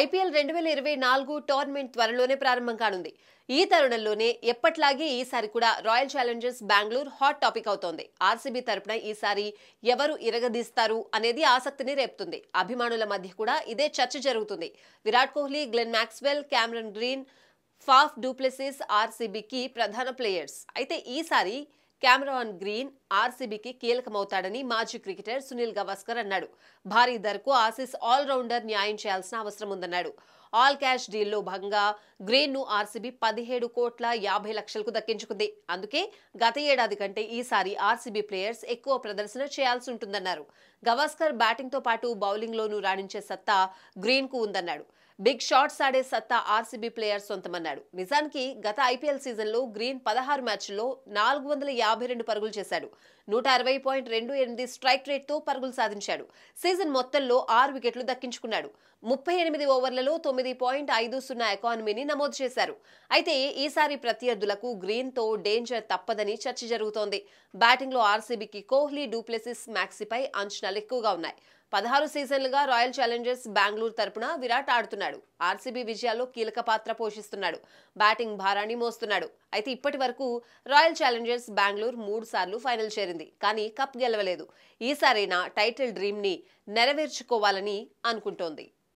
IPL రెండు వేల ఇరవై నాలుగు టోర్నమెంట్ త్వరలోనే ప్రారంభం కానుంది ఈ తరుణంలోనే ఎప్పట్లాగే ఈసారి కూడా Royal Challengers Bengaluru hot topic అవుతోంది ఆర్సీబీ తరపున ఈసారి ఎవరు ఇరగదీస్తారు అనేది ఆసక్తిని రేపుతుంది అభిమానుల మధ్య కూడా ఇదే చర్చ జరుగుతుంది Virat Kohli Glenn Maxwell Cameron Green Faf du Plessis ఆర్సీబీకి ప్రధాన ప్లేయర్స్ అయితే ఈసారి కెమెరాన్ గ్రీన్ ఆర్సీబీకి కీలకమవుతాడని మాజీ క్రికెటర్ సునీల్ గవాస్కర్ అన్నాడు భారీ ధరకు ఆసీస్ ఆల్రౌండర్ న్యాయం చేయాల్సిన అవసరం ఉందన్నాడు ఆల్ క్యాష్ డీల్లో భాగంగా గ్రీన్ ను ఆర్సీబీ పదిహేడు కోట్ల యాభై లక్షలకు దక్కించుకుంది అందుకే గత ఏడాది కంటే ఈసారి ఆర్సీబీ ప్లేయర్స్ ఎక్కువ ప్రదర్శన చేయాల్సి ఉంటుందన్నారు గవాస్కర్ బ్యాటింగ్తో పాటు బౌలింగ్లోనూ రాణించే సత్తా గ్రీన్కు ఉందన్నాడు బిగ్ షాట్స్ ఆడే సత్తా ఆర్సీబీ ప్లేయర్ సొంతమన్నాడు నిజానికి గత ఐపీఎల్ సీజన్లో గ్రీన్ పదహారు మ్యాచ్ల్లో నాలుగు వందల యాభై రెండు పరుగులు చేశాడు నూట అరవై పాయింట్ రెండు ఎనిమిది స్ట్రైక్ రేట్తో పరుగులు సాధించాడు సీజన్ మొత్తంలో ఆరు వికెట్లు దక్కించుకున్నాడు ముప్పై ఎనిమిది ఓవర్లలో తొమ్మిది పాయింట్ ఐదు సున్నా ఎకానమీని నమోదు చేశారు అయితే ఈసారి ప్రత్యర్థులకు గ్రీన్తో డేంజర్ తప్పదని చర్చ జరుగుతోంది బ్యాటింగ్లో ఆర్సీబీకి కోహ్లీ డూప్లెసిస్ మ్యాక్సీపై అంచనాలు ఎక్కువగా ఉన్నాయి పదహారు సీజన్లుగా రాయల్ ఛాలెంజర్స్ బెంగళూరు తరపున విరాట్ ఆడుతున్నాడు ఆర్సీబీ విజయాల్లో కీలక పాత్ర పోషిస్తున్నాడు బ్యాటింగ్ భారాన్ని మోస్తున్నాడు అయితే ఇప్పటి వరకు రాయల్ ఛాలెంజర్స్ బెంగళూరు మూడు సార్లు ఫైనల్ చేరింది చేసింది కానీ కప్ గెలవలేదు ఈసారైనా టైటిల్ డ్రీమ్ ని నెరవేర్చుకోవాలని అనుకుంటోంది